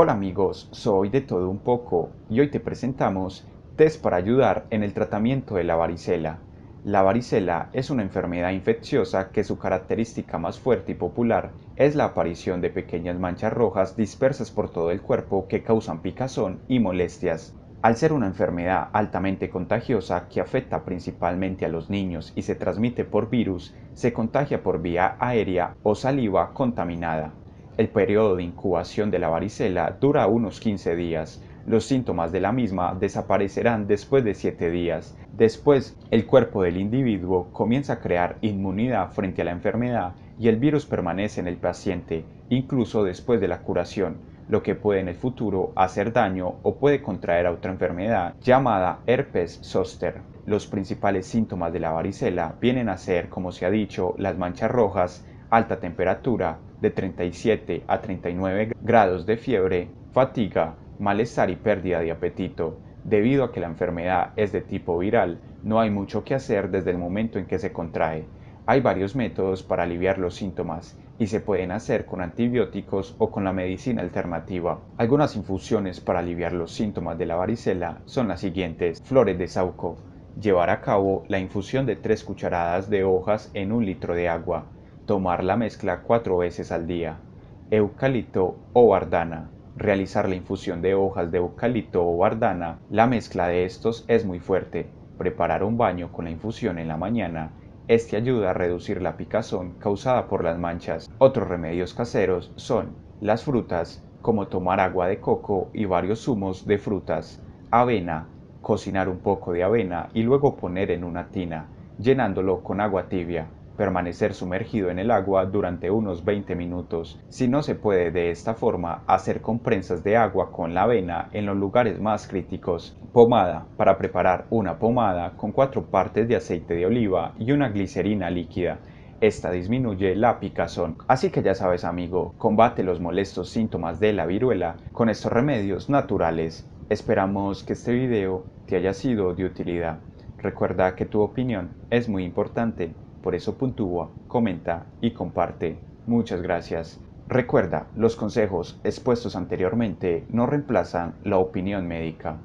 Hola amigos, soy de todo un poco y hoy te presentamos test para ayudar en el tratamiento de la varicela. La varicela es una enfermedad infecciosa que su característica más fuerte y popular es la aparición de pequeñas manchas rojas dispersas por todo el cuerpo que causan picazón y molestias. Al ser una enfermedad altamente contagiosa que afecta principalmente a los niños y se transmite por virus, se contagia por vía aérea o saliva contaminada. El periodo de incubación de la varicela dura unos 15 días. Los síntomas de la misma desaparecerán después de 7 días. Después, el cuerpo del individuo comienza a crear inmunidad frente a la enfermedad y el virus permanece en el paciente, incluso después de la curación, lo que puede en el futuro hacer daño o puede contraer otra enfermedad llamada herpes zoster. Los principales síntomas de la varicela vienen a ser, como se ha dicho, las manchas rojas, alta temperatura, de 37 a 39 grados de fiebre, fatiga, malestar y pérdida de apetito. Debido a que la enfermedad es de tipo viral, no hay mucho que hacer desde el momento en que se contrae. Hay varios métodos para aliviar los síntomas y se pueden hacer con antibióticos o con la medicina alternativa. Algunas infusiones para aliviar los síntomas de la varicela son las siguientes. Flores de saúco. Llevar a cabo la infusión de 3 cucharadas de hojas en un litro de agua tomar la mezcla cuatro veces al día. Eucalipto o bardana. Realizar la infusión de hojas de eucalipto o bardana. La mezcla de estos es muy fuerte. Preparar un baño con la infusión en la mañana. Este ayuda a reducir la picazón causada por las manchas. Otros remedios caseros son las frutas, como tomar agua de coco y varios zumos de frutas, avena, cocinar un poco de avena y luego poner en una tina, llenándolo con agua tibia permanecer sumergido en el agua durante unos 20 minutos. Si no se puede de esta forma, hacer compresas de agua con la avena en los lugares más críticos. Pomada. Para preparar una pomada con cuatro partes de aceite de oliva y una glicerina líquida. Esta disminuye la picazón. Así que ya sabes amigo, combate los molestos síntomas de la viruela con estos remedios naturales. Esperamos que este video te haya sido de utilidad. Recuerda que tu opinión es muy importante por eso puntúa, comenta y comparte. Muchas gracias. Recuerda, los consejos expuestos anteriormente no reemplazan la opinión médica.